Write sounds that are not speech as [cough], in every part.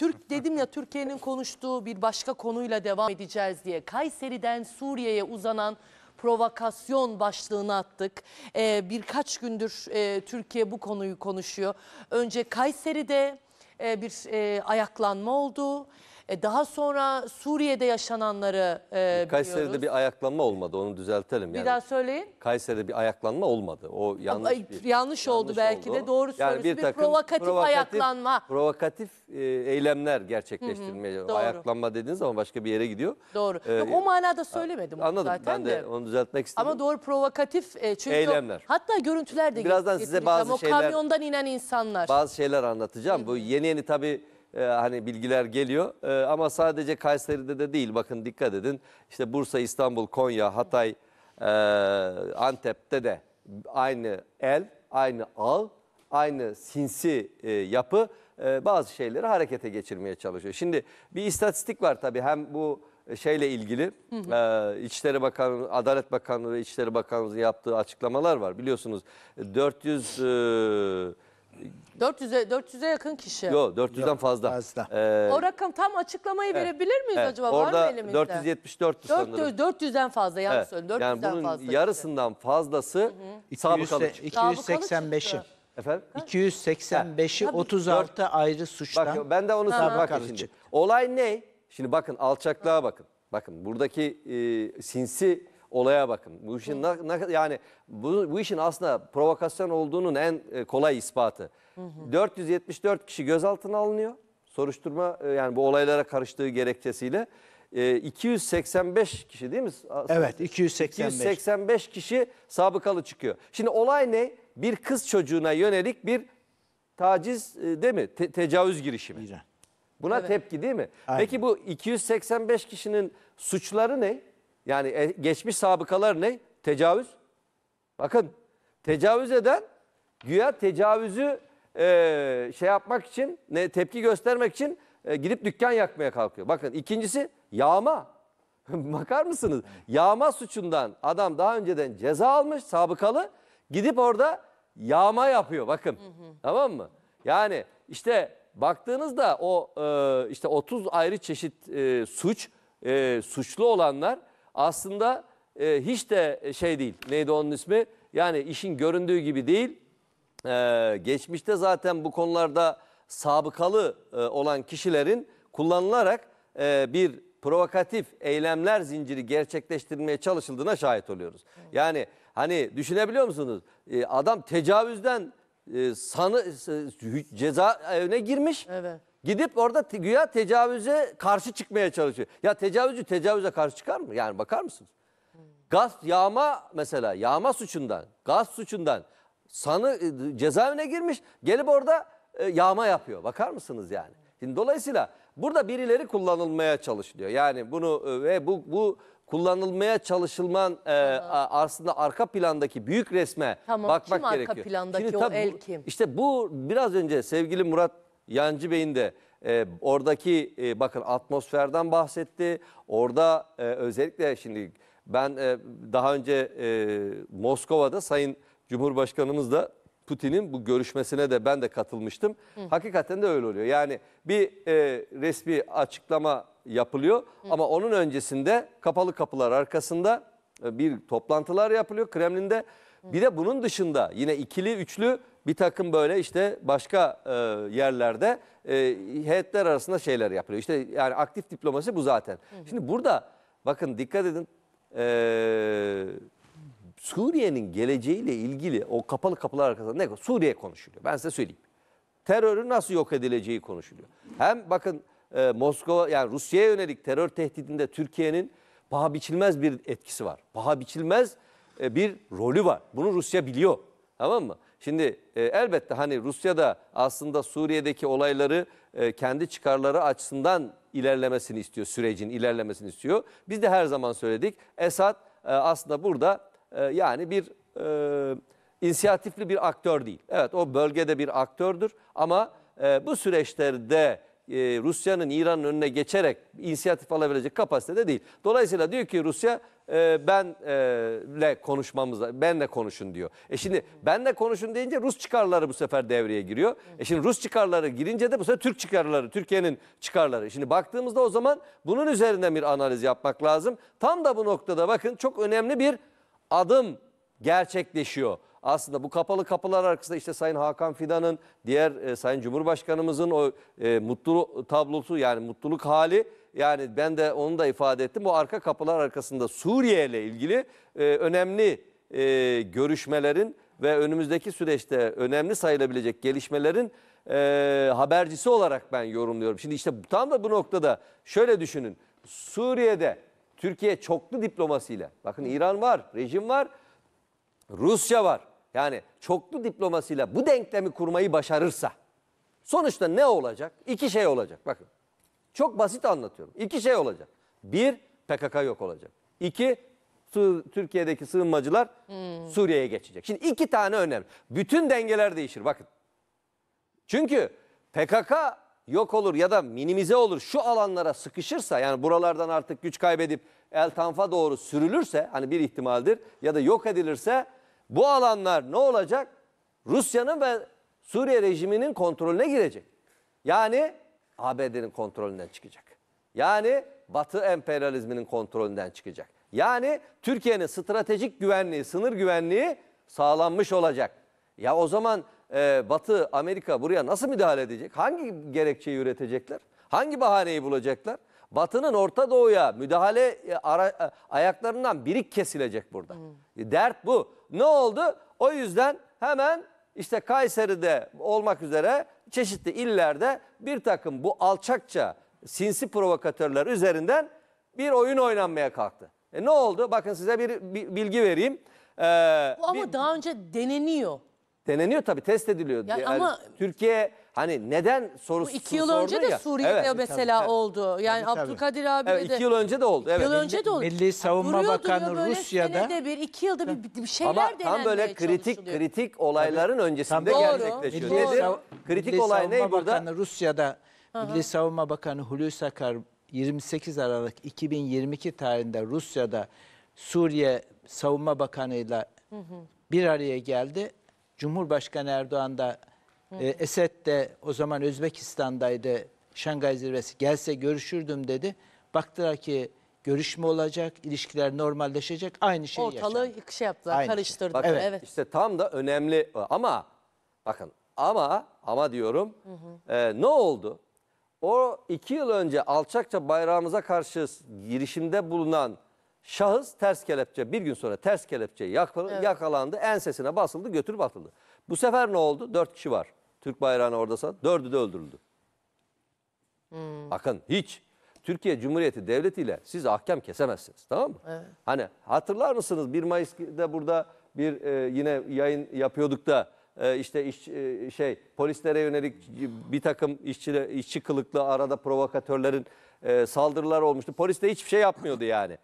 Türk dedim ya Türkiye'nin konuştuğu bir başka konuyla devam edeceğiz diye. Kayseri'den Suriye'ye uzanan provokasyon başlığını attık. Ee, birkaç gündür e, Türkiye bu konuyu konuşuyor. Önce Kayseri'de e, bir e, ayaklanma oldu. E, daha sonra Suriye'de yaşananları e, Kayseri'de biliyoruz. bir ayaklanma olmadı onu düzeltelim. Yani, bir daha söyleyin. Kayseri'de bir ayaklanma olmadı. O yanlış Ay, bir, yanlış oldu yanlış belki oldu. de doğru yani söylüyorsun. Bir, bir takım provokatif, provokatif ayaklanma. Provokatif e, eylemler gerçekleştirmeye. Hı hı, doğru. ayaklanma dediğiniz zaman başka bir yere gidiyor. Doğru. Ee, Yok, o manada söylemedim. Anladım zaten ben de, de onu düzeltmek istedim. Ama doğru provokatif e, çünkü eylemler. O, hatta görüntüler de Birazdan size bazı o şeyler. O kamyondan inen insanlar. Bazı şeyler anlatacağım. Hı. Bu yeni yeni tabii e, hani bilgiler geliyor. E, ama sadece Kayseri'de de değil bakın dikkat edin. İşte Bursa, İstanbul, Konya, Hatay, e, Antep'te de aynı el, aynı ağ, aynı sinsi e, yapı e, bazı şeyleri harekete geçirmeye çalışıyor. Şimdi bir istatistik var tabii hem bu şeyle ilgili hı hı. E, İçişleri Bakanı, Adalet Bakanlığı ve İçişleri Bakanlığı'nın yaptığı açıklamalar var. Biliyorsunuz 400 e, 400'e 400'e yakın kişi. Yok 400'den Yok, fazla. fazla. Ee, O rakam tam açıklamayı Evet, verebilir miyiz evet. acaba? Orada Var mı elimizde? 474 sanırım. 400'den fazla yanlış Evet. söyledim. 400'den yani bunun fazla. kişi. yarısından fazlası sabıkalı. 285'i. Efendim? 285'i 36 ayrı suçtan. Bak ben de onu sormak Sabıkalı şimdi. Olay ne? Şimdi bakın alçaklığa bakın. Bakın buradaki e, sinsi olaya bakın. Bu işin ne, ne, yani bu, bu işin aslında provokasyon olduğunun en e, kolay ispatı. Hı hı. 474 kişi gözaltına alınıyor. Soruşturma e, yani bu olaylara karıştığı gerekçesiyle. E, 285 kişi değil mi? Evet 285. 285 kişi sabıkalı çıkıyor. Şimdi olay ne? Bir kız çocuğuna yönelik bir taciz e, değil mi? Te tecavüz girişimi. Buna evet. tepki değil mi? Aynen. Peki bu 285 kişinin suçları ne? Yani e, geçmiş sabıkalar ne? Tecavüz. Bakın tecavüz eden güya tecavüzü e, şey yapmak için ne tepki göstermek için e, gidip dükkan yakmaya kalkıyor. Bakın ikincisi yağma. [laughs] Bakar mısınız? Yağma suçundan adam daha önceden ceza almış sabıkalı gidip orada yağma yapıyor bakın. Hı hı. Tamam mı? Yani işte baktığınızda o e, işte 30 ayrı çeşit e, suç e, suçlu olanlar aslında e, hiç de e, şey değil. Neydi onun ismi? Yani işin göründüğü gibi değil. E, geçmişte zaten bu konularda sabıkalı e, olan kişilerin kullanılarak e, bir provokatif eylemler zinciri gerçekleştirmeye çalışıldığına şahit oluyoruz. Yani hani düşünebiliyor musunuz? E, adam tecavüzden e, sanı, e, ceza evine girmiş. Evet. Gidip orada güya tecavüze karşı çıkmaya çalışıyor. Ya tecavüzcü tecavüze karşı çıkar mı? Yani bakar mısınız? Gasp yağma mesela yağma suçundan, gasp suçundan sanı e, cezaevine girmiş gelip orada e, yağma yapıyor. Bakar mısınız yani? Şimdi dolayısıyla burada birileri kullanılmaya çalışılıyor. Yani bunu e, ve bu bu kullanılmaya çalışılman e, aslında arka plandaki büyük resme Tamam, bakmak kim arka gerekiyor. plandaki o el kim? işte bu biraz önce sevgili Murat Yancı Bey'in de e, oradaki e, bakın atmosferden bahsetti. Orada e, özellikle şimdi ben e, daha önce e, Moskova'da Sayın Cumhurbaşkanımız da Putin'in bu görüşmesine de ben de katılmıştım. Hı. Hakikaten de öyle oluyor. Yani bir e, resmi açıklama yapılıyor Hı. ama onun öncesinde kapalı kapılar arkasında e, bir toplantılar yapılıyor Kremlin'de. Hı. Bir de bunun dışında yine ikili üçlü bir takım böyle işte başka e, yerlerde e, heyetler arasında şeyler yapıyor. İşte yani aktif diplomasi bu zaten. Hı hı. Şimdi burada bakın dikkat edin e, Suriye'nin geleceğiyle ilgili o kapalı kapılar arkasında ne Suriye konuşuluyor. Ben size söyleyeyim. Terörü nasıl yok edileceği konuşuluyor. Hem bakın e, Moskova yani Rusya'ya yönelik terör tehdidinde Türkiye'nin paha biçilmez bir etkisi var. Paha biçilmez e, bir rolü var. Bunu Rusya biliyor. Tamam mı? Şimdi e, elbette hani Rusya da aslında Suriye'deki olayları e, kendi çıkarları açısından ilerlemesini istiyor, sürecin ilerlemesini istiyor. Biz de her zaman söyledik. Esad e, aslında burada e, yani bir e, inisiyatifli bir aktör değil. Evet o bölgede bir aktördür ama e, bu süreçlerde e, Rusya'nın İran'ın önüne geçerek inisiyatif alabilecek kapasitede değil. Dolayısıyla diyor ki Rusya e, benle e, konuşmamızda benle konuşun diyor. E şimdi benle konuşun deyince Rus çıkarları bu sefer devreye giriyor. E şimdi Rus çıkarları girince de bu sefer Türk çıkarları, Türkiye'nin çıkarları. Şimdi baktığımızda o zaman bunun üzerinden bir analiz yapmak lazım. Tam da bu noktada bakın çok önemli bir adım gerçekleşiyor aslında bu kapalı kapılar arkasında işte Sayın Hakan Fidan'ın, diğer e, Sayın Cumhurbaşkanımızın o e, mutlu tablosu yani mutluluk hali yani ben de onu da ifade ettim. Bu arka kapılar arkasında Suriye ile ilgili e, önemli e, görüşmelerin ve önümüzdeki süreçte önemli sayılabilecek gelişmelerin e, habercisi olarak ben yorumluyorum. Şimdi işte tam da bu noktada şöyle düşünün. Suriye'de Türkiye çoklu diplomasiyle, bakın İran var, rejim var, Rusya var yani çoklu diplomasıyla bu denklemi kurmayı başarırsa sonuçta ne olacak? İki şey olacak. Bakın çok basit anlatıyorum. İki şey olacak. Bir PKK yok olacak. İki Türkiye'deki sığınmacılar hmm. Suriye'ye geçecek. Şimdi iki tane önemli. Bütün dengeler değişir bakın. Çünkü PKK yok olur ya da minimize olur şu alanlara sıkışırsa yani buralardan artık güç kaybedip El Tanf'a doğru sürülürse hani bir ihtimaldir ya da yok edilirse bu alanlar ne olacak? Rusya'nın ve Suriye rejiminin kontrolüne girecek. Yani ABD'nin kontrolünden çıkacak. Yani Batı emperyalizminin kontrolünden çıkacak. Yani Türkiye'nin stratejik güvenliği, sınır güvenliği sağlanmış olacak. Ya o zaman e, Batı, Amerika buraya nasıl müdahale edecek? Hangi gerekçeyi üretecekler? Hangi bahaneyi bulacaklar? Batı'nın Orta Doğu'ya müdahale e, ara, e, ayaklarından birik kesilecek burada. Hmm. Dert bu. Ne oldu? O yüzden hemen işte Kayseri'de olmak üzere çeşitli illerde bir takım bu alçakça sinsi provokatörler üzerinden bir oyun oynanmaya kalktı. E ne oldu? Bakın size bir, bir bilgi vereyim. Ee, bu ama bir, daha önce deneniyor. Deneniyor tabii test ediliyor. Ya yani ama... Türkiye hani neden sorusu Bu iki yıl önce de Suriye'de Evet. mesela tabii. oldu. Yani Tabii, Abdülkadir abi Evet, de. iki yıl önce de oldu. Evet. yıl önce de oldu. Milli Savunma vuruyor Bakanı Rusya'da- Senede bir, iki yılda bir, bir şeyler Ama tam böyle kritik kritik olayların öncesinde Tabii. gerçekleşiyor. Milli Nedir? Kritik Milli olay ne burada? Bakanı Rusya'da Milli Savunma Bakanı Hulusi Akar 28 Aralık 2022 tarihinde Rusya'da Suriye Savunma Bakanı'yla bir araya geldi. Cumhurbaşkanı Erdoğan da e, Esed de o zaman Özbekistan'daydı. Şangay zirvesi gelse görüşürdüm dedi. Baktılar ki görüşme olacak, ilişkiler normalleşecek. Aynı şey Ortalığı yaşandı. şey yaptılar, Aynı şey. karıştırdılar. Bakın, Evet. evet. işte tam da önemli ama bakın ama ama diyorum e, ne oldu? O iki yıl önce alçakça bayrağımıza karşı girişimde bulunan şahıs ters kelepçe bir gün sonra ters kelepçe yakal- yakalandı ensesine basıldı götürüp atıldı. Bu sefer ne oldu? Dört kişi var. Türk bayrağını oradasa dördü de öldürüldü. Hmm. Bakın hiç. Türkiye Cumhuriyeti devletiyle siz ahkam kesemezsiniz. Tamam mı? Evet. Hani hatırlar mısınız 1 Mayıs'ta burada bir e, yine yayın yapıyorduk da e, işte iş, e, şey polislere yönelik bir takım işçi, işçi kılıklı arada provokatörlerin e, saldırılar olmuştu. Polis de hiçbir şey yapmıyordu yani.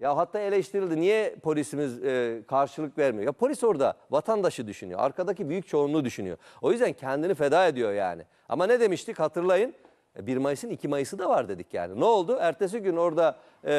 Ya hatta eleştirildi. Niye polisimiz e, karşılık vermiyor? Ya polis orada vatandaşı düşünüyor. Arkadaki büyük çoğunluğu düşünüyor. O yüzden kendini feda ediyor yani. Ama ne demiştik hatırlayın. 1 e, Mayıs'ın 2 Mayıs'ı da var dedik yani. Ne oldu? Ertesi gün orada e, e,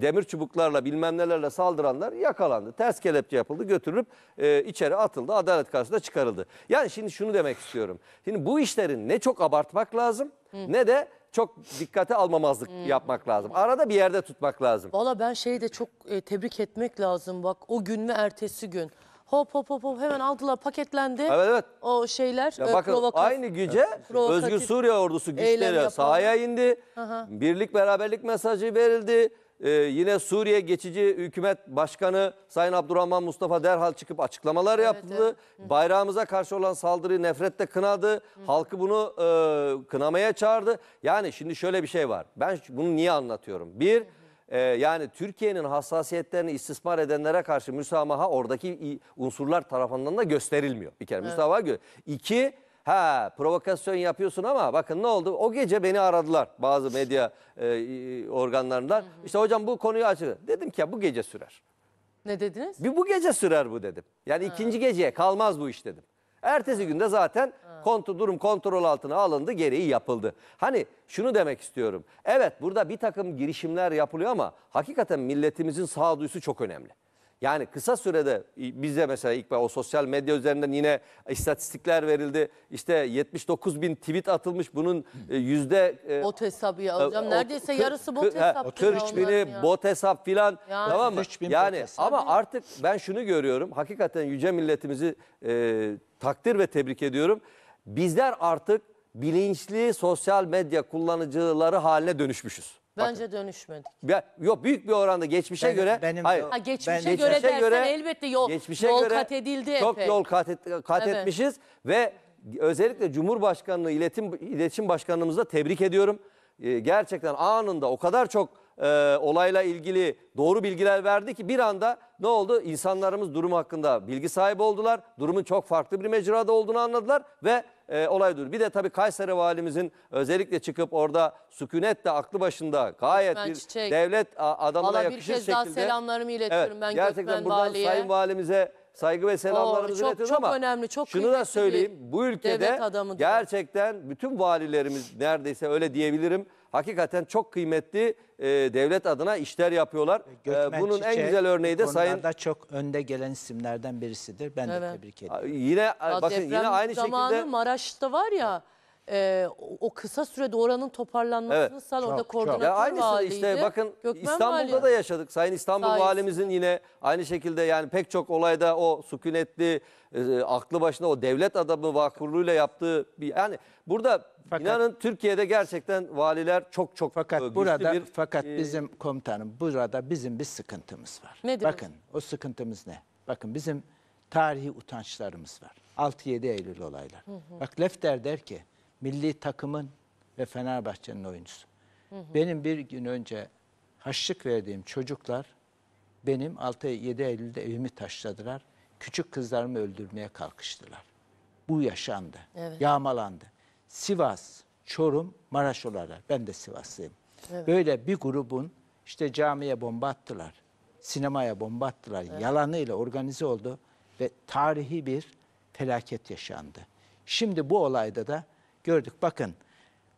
demir çubuklarla bilmem nelerle saldıranlar yakalandı. Ters kelepçe yapıldı götürülüp e, içeri atıldı. Adalet karşısında çıkarıldı. Yani şimdi şunu demek istiyorum. Şimdi bu işlerin ne çok abartmak lazım Hı. ne de çok dikkate almamazlık hmm. yapmak lazım. Arada bir yerde tutmak lazım. Valla ben şeyi de çok e, tebrik etmek lazım bak o gün ve ertesi gün hop hop hop hop hemen aldılar paketlendi. Evet evet. O şeyler Ya e, bakın aynı gece Provokatif Özgür Suriye ordusu eylem güçleri sahaya indi. Aha. Birlik beraberlik mesajı verildi. Ee, yine Suriye geçici hükümet başkanı Sayın Abdurrahman Mustafa derhal çıkıp açıklamalar yaptı. Bayrağımıza karşı olan saldırıyı nefretle kınadı. Halkı bunu e, kınamaya çağırdı. Yani şimdi şöyle bir şey var. Ben bunu niye anlatıyorum? Bir e, yani Türkiye'nin hassasiyetlerini istismar edenlere karşı müsamaha oradaki unsurlar tarafından da gösterilmiyor. Bir kere evet. müsamaha gö İki, ha provokasyon yapıyorsun ama bakın ne oldu? O gece beni aradılar bazı medya e, organlarından. Hı hı. İşte hocam bu konuyu açın. Dedim ki ya bu gece sürer. Ne dediniz? Bir bu gece sürer bu dedim. Yani ha. ikinci geceye kalmaz bu iş dedim. Ertesi günde zaten kontrol, durum kontrol altına alındı, gereği yapıldı. Hani şunu demek istiyorum. Evet burada bir takım girişimler yapılıyor ama hakikaten milletimizin sağduyusu çok önemli. Yani kısa sürede bizde mesela ilk o sosyal medya üzerinden yine istatistikler verildi. İşte 79 bin tweet atılmış. Bunun e, yüzde... E, bot hesabı ya alacağım. E, neredeyse yarısı bot hesap. 43 bini bot hesap filan. Yani. Tamam mı? Yani ama artık ben şunu görüyorum. Hakikaten yüce milletimizi e, takdir ve tebrik ediyorum. Bizler artık bilinçli sosyal medya kullanıcıları haline dönüşmüşüz. Bence dönüşmedik. Ya, yok büyük bir oranda geçmişe Benim- göre benim- hayır. Ha, geçmişe Ben- göre Geçmişe dersen göre- elbette yol, geçmişe yol göre kat edildi çok epey. yol kat, et- kat Evet. etmişiz ve özellikle Cumhurbaşkanlığı iletim iletişim başkanımızı da tebrik ediyorum. Ee, gerçekten anında o kadar çok e, olayla ilgili doğru bilgiler verdi ki bir anda ne oldu? İnsanlarımız durum hakkında bilgi sahibi oldular. Durumun çok farklı bir mecrada olduğunu anladılar ve e, olay Bir de tabii Kayseri valimizin özellikle çıkıp orada sükunetle aklı başında gayet bir devlet adamına Valla bir yakışır şekilde. daha selamlarımı iletiyorum ben Gerçekten Gökmen buradan Vali'ye. Sayın Valimize saygı ve selamlarımızı iletiyorum. çok- iletiyoruz çok ama önemli, çok şunu da söyleyeyim. Bu ülkede gerçekten bütün valilerimiz neredeyse öyle diyebilirim. Hakikaten çok kıymetli e, devlet adına işler yapıyorlar. E, Gökmen E, bunun en güzel örneği de Sayın da çok önde gelen isimlerden birisidir. Ben de Evet. tebrik ediyorum. yine Ya bakın deprem yine aynı zamanı şekilde Maraş'ta var ya e, o- kısa sürede oranın toparlanmasını Evet, sağ orada çok, çok. koordinatör valiydi. işte bakın Gökmen İstanbul'da vali. da yaşadık. Sayın İstanbul Sayın. Valimizin yine aynı şekilde yani pek çok olayda o sükunetli e, e, aklı başında o devlet adamı vakurluğuyla yaptığı bir yani burada fakat, inanın Türkiye'de gerçekten valiler çok çok fakat e, güçlü burada bir, fakat e, bizim komutanım burada bizim bir sıkıntımız var. Nedir? Bakın o sıkıntımız ne? Bakın bizim tarihi utançlarımız var. 6-7 Eylül olaylar. Hı hı. Bak Lefter der ki milli takımın ve Fenerbahçe'nin oyuncusu. Hı hı. Benim bir gün önce haşlık verdiğim çocuklar benim 6-7 Eylül'de evimi taşladılar küçük kızlarımı öldürmeye kalkıştılar. Bu yaşandı, evet. yağmalandı. Sivas, Çorum, Maraş olarak ben de Sivaslıyım. Evet. Böyle bir grubun işte camiye bomba attılar, sinemaya bomba attılar. Evet. Yalanıyla organize oldu ve tarihi bir felaket yaşandı. Şimdi bu olayda da gördük bakın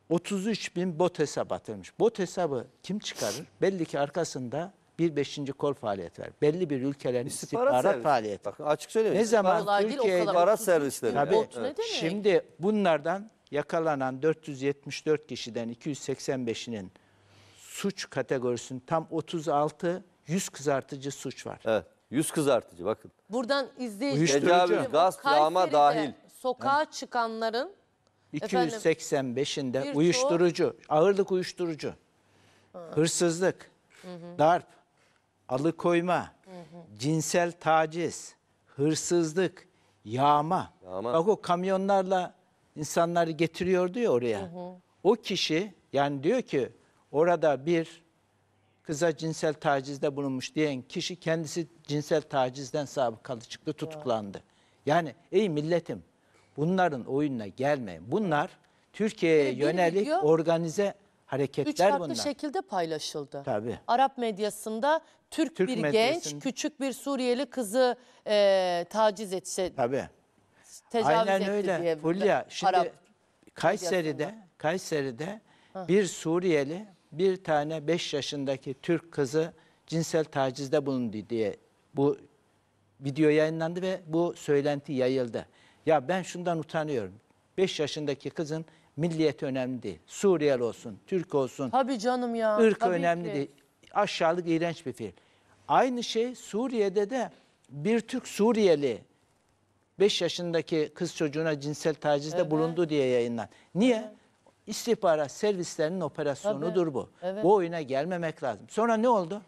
33 bin bot hesap atılmış. Bot hesabı kim çıkarır? Belli ki arkasında bir beşinci kol faaliyet ver. Belli bir ülkelerin istihbarat, istihbarat faaliyeti. Bakın açık söyleyeyim. Ne zaman Türkiye istihbarat servisleri. Tabii, evet. Şimdi bunlardan yakalanan 474 kişiden 285'inin suç kategorisinin tam 36 yüz kızartıcı suç var. Evet. Yüz kızartıcı bakın. Buradan izleyici. Tecavüz, gasp, yağma dahil. Sokağa evet. çıkanların 285'inde uyuşturucu, ağırlık uyuşturucu, ha. hırsızlık, hı hı. darp, alıkoyma, hı hı. cinsel taciz, hırsızlık, yağma. yağma. Bak o kamyonlarla insanları getiriyordu ya oraya. Hı hı. O kişi yani diyor ki orada bir kıza cinsel tacizde bulunmuş diyen kişi kendisi cinsel tacizden sabıkalı çıktı tutuklandı. Yani ey milletim bunların oyununa gelmeyin. Bunlar Türkiye'ye yönelik biliyor. organize hareketler Üç farklı bunlar. şekilde paylaşıldı. Tabii. Arap medyasında Türk, Türk bir medyasında. genç küçük bir Suriyeli kızı e, taciz etse Tabii. tecavüz Aynen etti öyle. Fulya şimdi Arap Kayseri'de Kayseri'de bir Suriyeli bir tane 5 yaşındaki Türk kızı cinsel tacizde bulundu diye bu video yayınlandı ve bu söylenti yayıldı. Ya ben şundan utanıyorum. 5 yaşındaki kızın Milliyet önemli değil. Suriyeli olsun, Türk olsun. Tabii canım ya. Irk tabii önemli ki. değil. Aşağılık iğrenç bir fiil. Aynı şey Suriye'de de bir Türk Suriyeli 5 yaşındaki kız çocuğuna cinsel tacizde evet. bulundu diye yayınlan. Niye? Evet. İstihbarat servislerinin operasyonudur bu. Evet. Bu oyuna gelmemek lazım. Sonra ne oldu?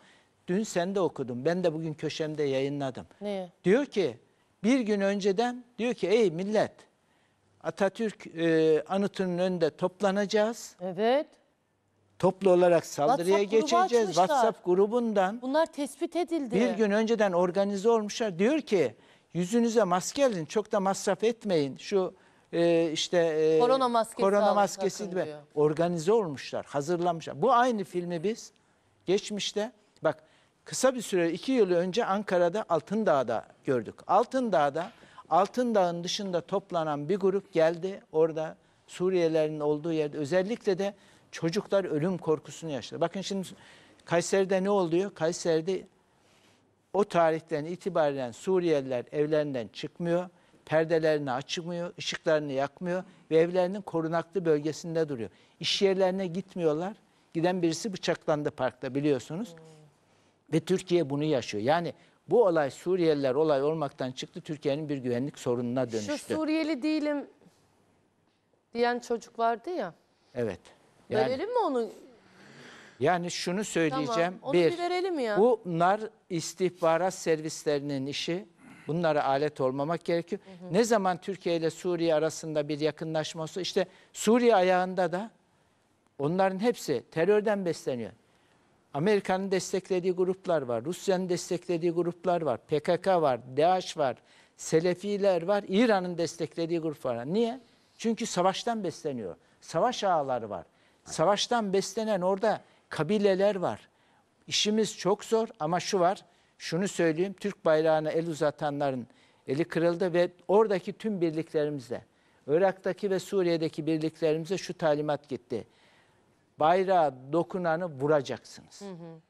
Dün sen de okudun. Ben de bugün köşemde yayınladım. Niye? Diyor ki bir gün önceden diyor ki ey millet Atatürk e, anıtının önünde toplanacağız. Evet. Toplu olarak saldırıya WhatsApp geçeceğiz. açmışlar. WhatsApp grubundan Bunlar tespit edildi. bir gün önceden organize olmuşlar. Diyor ki yüzünüze maske alın çok da masraf etmeyin. Şu e, işte e, Korona maskesi korona alın maskesi sakın de- diyor. organize olmuşlar, hazırlanmışlar. Bu aynı filmi biz geçmişte bak kısa bir süre iki yıl önce Ankara'da Altındağ'da gördük. Altındağ'da Altın Altındağ'ın dışında toplanan bir grup geldi. Orada Suriyelilerin olduğu yerde özellikle de çocuklar ölüm korkusunu yaşadı. Bakın şimdi Kayseri'de ne oluyor? Kayseri'de o tarihten itibaren Suriyeliler evlerinden çıkmıyor, perdelerini açmıyor, ışıklarını yakmıyor ve evlerinin korunaklı bölgesinde duruyor. İş yerlerine gitmiyorlar. Giden birisi bıçaklandı parkta biliyorsunuz. Hmm. Ve Türkiye bunu yaşıyor. Yani bu olay Suriyeliler olay olmaktan çıktı. Türkiye'nin bir güvenlik sorununa dönüştü. Şu Suriyeli değilim diyen çocuk vardı ya. Evet. Yani, Verelim mi onu? Yani şunu söyleyeceğim. Tamam, onu bir, bir verelim ya. Bunlar istihbarat servislerinin işi. Bunlara alet olmamak gerekiyor. Hı hı. Ne zaman Türkiye ile Suriye arasında bir yakınlaşması işte Suriye ayağında da onların hepsi terörden besleniyor. Amerika'nın desteklediği gruplar var, Rusya'nın desteklediği gruplar var, PKK var, DAEŞ var, Selefiler var, İran'ın desteklediği gruplar. var. Niye? Çünkü savaştan besleniyor. Savaş ağları var. Savaştan beslenen orada kabileler var. İşimiz çok zor ama şu var, şunu söyleyeyim, Türk bayrağına el uzatanların eli kırıldı ve oradaki tüm birliklerimizle, Irak'taki ve Suriye'deki birliklerimize şu talimat gitti bayrağa dokunanı vuracaksınız. Hı hı.